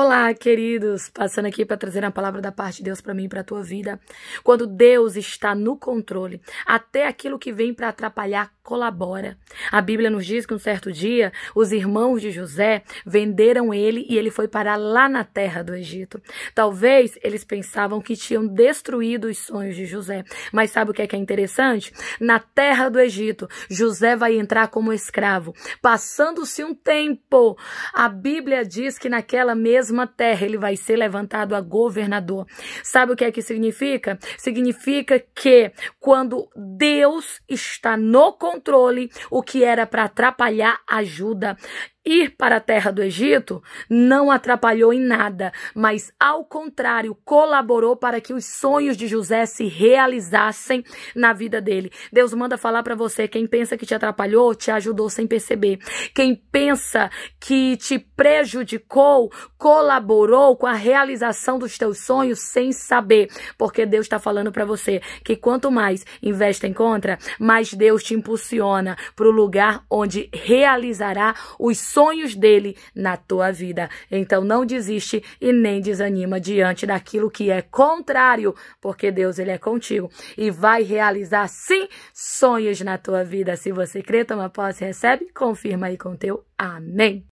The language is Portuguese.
Olá, queridos, passando aqui para trazer a palavra da parte de Deus para mim e para a tua vida. Quando Deus está no controle, até aquilo que vem para atrapalhar colabora. A Bíblia nos diz que um certo dia os irmãos de José venderam ele e ele foi parar lá na terra do Egito. Talvez eles pensavam que tinham destruído os sonhos de José, mas sabe o que é, que é interessante? Na terra do Egito, José vai entrar como escravo. Passando-se um tempo, a Bíblia diz que naquela mesma mesma terra ele vai ser levantado a governador. Sabe o que é que significa? Significa que quando Deus está no controle, o que era para atrapalhar ajuda ir para a terra do Egito não atrapalhou em nada, mas ao contrário, colaborou para que os sonhos de José se realizassem na vida dele. Deus manda falar para você, quem pensa que te atrapalhou, te ajudou sem perceber. Quem pensa que te prejudicou, colaborou com a realização dos teus sonhos sem saber, porque Deus está falando para você que quanto mais investe em contra, mais Deus te impulsiona para o lugar onde realizará os sonhos sonhos dele na tua vida. Então não desiste e nem desanima diante daquilo que é contrário, porque Deus ele é contigo e vai realizar sim sonhos na tua vida. Se você crê, toma posse, recebe, confirma aí com teu amém.